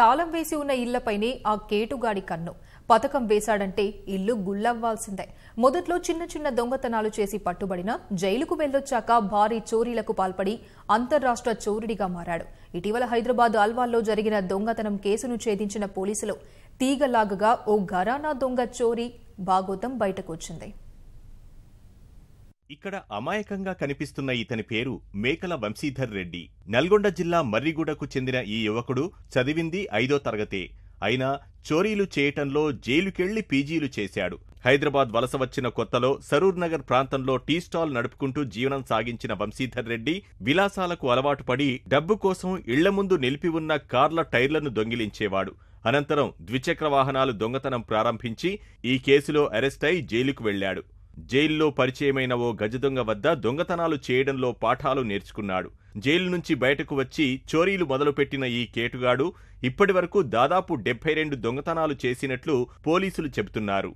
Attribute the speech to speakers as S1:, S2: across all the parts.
S1: తాళం వేసి ఉన్న ఇళ్లపైనే ఆ కేటుగాడి కన్ను పథకం వేశాడంటే ఇల్లు గుల్లవ్వాల్సిందే మొదట్లో చిన్న చిన్న దొంగతనాలు చేసి పట్టుబడిన జైలుకు వెళ్లొచ్చాక భారీ చోరీలకు పాల్పడి అంతర్రాష్ట్ర చోరుడిగా మారాడు ఇటీవల హైదరాబాద్ అల్వాల్లో జరిగిన దొంగతనం కేసును ఛేదించిన పోలీసులు తీగలాగగా ఓ ఘరానా దొంగ చోరీ భాగోతం బయటకొచ్చింది
S2: ఇక్కడ అమాయకంగా కనిపిస్తున్న ఇతని పేరు మేకల వంశీధర్ రెడ్డి నల్గొండ జిల్లా మర్రిగూడకు చెందిన ఈ యువకుడు చదివింది ఐదో తరగతే అయినా చోరీలు చేయటంలో జైలుకెళ్లి పీజీలు చేశాడు హైదరాబాద్ వలస వచ్చిన కొత్తలో సరూర్ నగర్ ప్రాంతంలో టీ స్టాల్ నడుపుకుంటూ జీవనం సాగించిన వంశీధర్ రెడ్డి విలాసాలకు అలవాటు పడి డబ్బు కోసం ఇళ్ల ముందు నిలిపి ఉన్న కార్ల టైర్లను దొంగిలించేవాడు అనంతరం ద్విచక్ర వాహనాలు దొంగతనం ప్రారంభించి ఈ కేసులో అరెస్టై జైలుకు వెళ్లాడు జైల్లో పరిచయమైన ఓ గజదొంగ వద్ద దొంగతనాలు చేయడంలో పాఠాలు నేర్చుకున్నాడు జైలు నుంచి బయటకు వచ్చి చోరీలు మొదలుపెట్టిన ఈ కేటుగాడు ఇప్పటివరకు దాదాపు డెబ్బై రెండు దొంగతనాలు చేసినట్లు పోలీసులు చెబుతున్నారు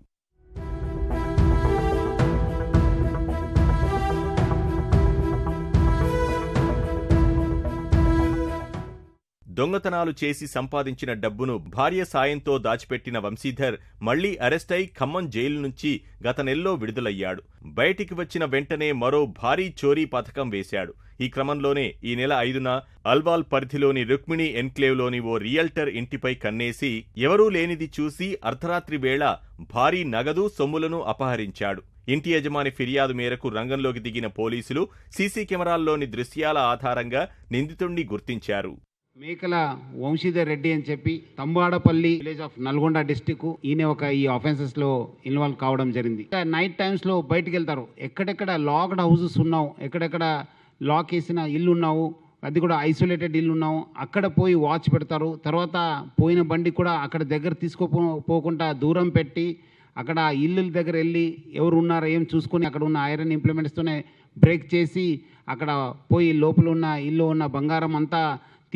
S2: దొంగతనాలు చేసి సంపాదించిన డబ్బును భార్య సాయంతో దాచిపెట్టిన వంశీధర్ మళ్లీ అరెస్టై ఖమ్మం జైలు నుంచి గత నెలలో విడుదలయ్యాడు బయటికి వచ్చిన వెంటనే మరో భారీ చోరీ పథకం వేశాడు ఈ క్రమంలోనే ఈ నెల ఐదున అల్వాల్ పరిధిలోని రుక్మిణి ఎన్క్లేవ్లోని ఓ రియల్టర్ ఇంటిపై కన్నేసి ఎవరూ లేనిది చూసి అర్ధరాత్రి వేళ భారీ నగదు సొమ్ములను అపహరించాడు ఇంటి యజమాని ఫిర్యాదు మేరకు రంగంలోకి దిగిన పోలీసులు సీసీ కెమెరాల్లోని దృశ్యాల ఆధారంగా నిందితుణ్ణి గుర్తించారు
S3: మేకల వంశీధర్ రెడ్డి అని చెప్పి Thambadapalli village of Nalgonda district ఈయన ఒక ఈ ఆఫెన్సెస్ లో ఇన్వాల్వ్ కావడం జరిగింది నైట్ టైమ్స్ లో బయటకు వెళ్తారు ఎక్కడెక్కడ లాక్డ్ హౌసెస్ ఉన్నావు ఎక్కడెక్కడ లాక్ వేసిన ఇల్లు ఉన్నావు అది కూడా ఐసోలేటెడ్ ఇల్లు ఉన్నావు అక్కడ పోయి వాచ్ పెడతారు తర్వాత పోయిన బండి కూడా అక్కడ దగ్గర తీసుకోపోకుండా దూరం పెట్టి అక్కడ ఇల్లుల దగ్గర వెళ్ళి ఎవరు ఉన్నారో ఏం చూసుకొని అక్కడ ఉన్న ఐరన్ ఇంప్లిమెంట్స్తోనే బ్రేక్ చేసి అక్కడ పోయి లోపల ఉన్న ఇల్లు ఉన్న బంగారం అంతా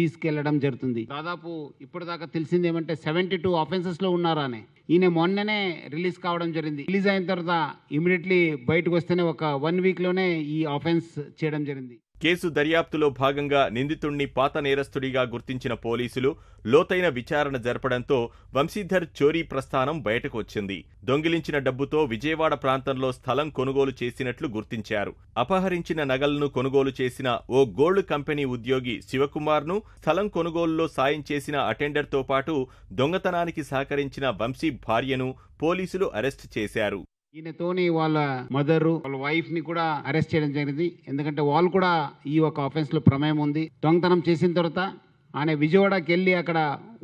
S3: తీసుకెళ్లడం జరుగుతుంది దాదాపు ఇప్పటిదాకా తెలిసింది ఏమంటే సెవెంటీ టూ అఫెన్సెస్లో ఉన్నారా అని ఈయన మొన్ననే రిలీజ్ కావడం జరిగింది రిలీజ్ అయిన తర్వాత ఇమీడియట్లీ బయటకు వస్తేనే ఒక వన్ వీక్లోనే ఈ అఫెన్స్ చేయడం జరిగింది
S2: కేసు దర్యాప్తులో భాగంగా నిందితుణ్ణి పాత నేరస్తుడిగా గుర్తించిన పోలీసులు లోతైన విచారణ జరపడంతో వంశీధర్ చోరీ ప్రస్థానం బయటకు వచ్చింది దొంగిలించిన డబ్బుతో విజయవాడ ప్రాంతంలో స్థలం కొనుగోలు చేసినట్లు గుర్తించారు అపహరించిన నగలను కొనుగోలు చేసిన ఓ గోల్డ్ కంపెనీ ఉద్యోగి శివకుమార్ను స్థలం కొనుగోలులో సాయం చేసిన అటెండర్తో పాటు దొంగతనానికి సహకరించిన వంశీ భార్యను పోలీసులు అరెస్టు చేశారు
S3: ఈయనతోని వాళ్ళ మదరు వాళ్ళ వైఫ్ ని కూడా అరెస్ట్ చేయడం జరిగింది ఎందుకంటే వాళ్ళు కూడా ఈ ఒక ఆఫెన్స్ లో ప్రమేయం ఉంది దొంగతనం చేసిన తర్వాత ఆయన విజయవాడకి వెళ్ళి అక్కడ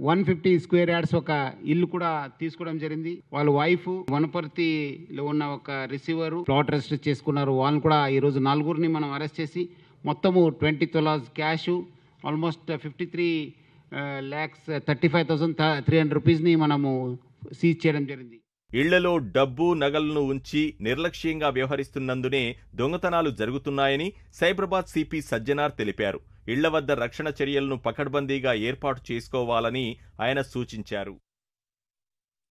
S3: వన్ ఫిఫ్టీ స్క్వేర్ యార్డ్స్ ఒక ఇల్లు కూడా తీసుకోవడం జరిగింది వాళ్ళ వైఫ్ వనపర్తిలో ఉన్న ఒక రిసీవరు ప్లాట్ రిజిస్టర్ చేసుకున్నారు వాళ్ళని కూడా ఈరోజు నలుగురిని మనం అరెస్ట్ చేసి మొత్తము twenty tolas cash almost fifty three lakhs thirty five thousand three hundred రూపీస్ని మనము సీజ్ చేయడం జరిగింది
S2: ఇళ్లలో డబ్బు నగలను ఉంచి నిర్లక్ష్యంగా వ్యవహరిస్తున్నందునే దొంగతనాలు జరుగుతున్నాయని సైబ్రాబాద్ సిపి సజ్జనార్ తెలిపారు ఇళ్ల వద్ద రక్షణ చర్యలను పకడ్బందీగా ఏర్పాటు చేసుకోవాలని ఆయన సూచించారు